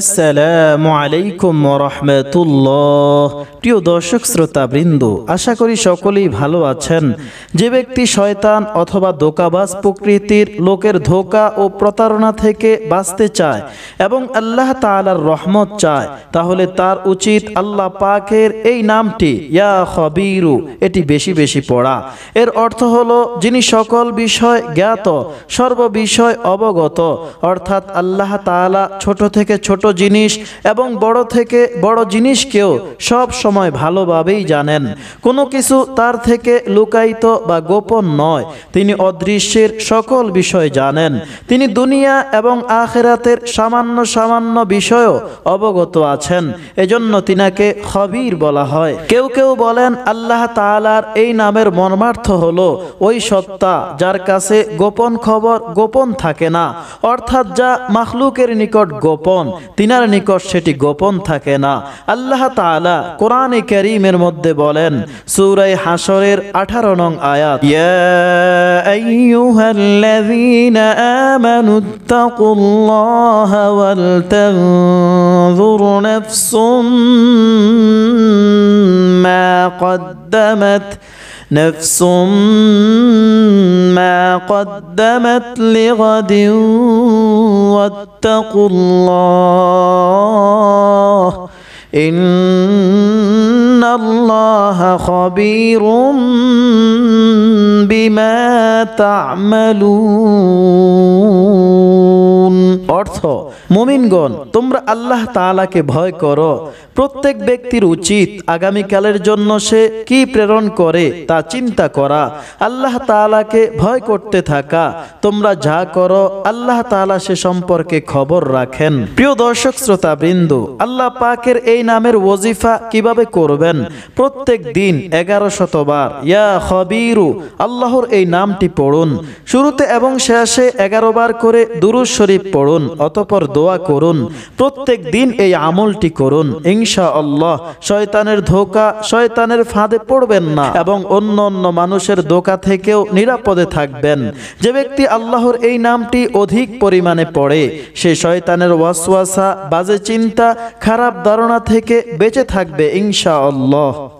আসসালামু আলাইকুম রহমতুল্লাহ প্রিয় দর্শক শ্রোতা বৃন্দ আশা করি সকলেই ভালো আছেন যে ব্যক্তি শয়তান অথবা দোকাবাজ প্রকৃতির লোকের ধোকা ও প্রতারণা থেকে বাঁচতে চায় এবং আল্লাহ তালার রহমত চায় তাহলে তার উচিত আল্লাহ পাকের এই নামটি ইয়া হবিরু এটি বেশি বেশি পড়া এর অর্থ হল যিনি সকল বিষয় জ্ঞাত সর্ববিষয় অবগত অর্থাৎ আল্লাহ তালা ছোট থেকে ছোট জিনিস এবং বড় থেকে বড় জিনিসকেও সব সময় ভালোভাবেই জানেন কোনো কিছু তার থেকে লুকায়িত বা গোপন নয় তিনি অদৃশ্যের সকল বিষয় জানেন তিনি দুনিয়া এবং আখেরাতের সামান্য সামান্য বিষয়ও অবগত আছেন এজন্য তিনাকে খবির বলা হয় কেউ কেউ বলেন আল্লাহ তালার এই নামের মর্মার্থ হল ওই সত্তা যার কাছে গোপন খবর গোপন থাকে না অর্থাৎ যা মাখলুকের নিকট গোপন তিনার নিকট সেটি গোপন থাকে না আল্লাহ তালা কোরআনে করিমের মধ্যে বলেন সুরাই হাসরের আঠারো নং আয়াত نفس ما قدمت نفس ما قدمت لغد واتقوا الله إن الله خبير بما تعملون অর্থ মুমিনগণ তোমরা আল্লাহ তাআলাকে ভয় করো প্রত্যেক ব্যক্তির উচিত আগামীকালের জন্য সে কি প্রেরণ করে তা চিন্তা করা আল্লাহ তাআলাকে ভয় করতে থাকা তোমরা যা করো আল্লাহ তালা সে সম্পর্কে খবর রাখেন প্রিয় দর্শক বৃন্দু আল্লাহ পাকের এই নামের ওজিফা কিভাবে করবেন পড়বেন প্রত্যেক দিন এগারো শতবার ইয়া খবিরু আল্লাহর এই নামটি পড়ুন শুরুতে এবং শেষে এগারো বার করে দুরুজ শরীফ পড়ুন অতপর দোয়া করুন প্রত্যেক দিন এই আমলটি করুন ইনশা আল্লাহ শয়তানের ধোকা শয়তানের ফাঁদে পড়বেন না এবং অন্য অন্য মানুষের ধোকা থেকেও নিরাপদে থাকবেন যে ব্যক্তি আল্লাহর এই নামটি অধিক পরিমাণে পড়ে সে শয়তানের ওয়াসওয়াসা বাজে চিন্তা খারাপ ধারণা থেকে বেঁচে থাকবে ইনশা Allah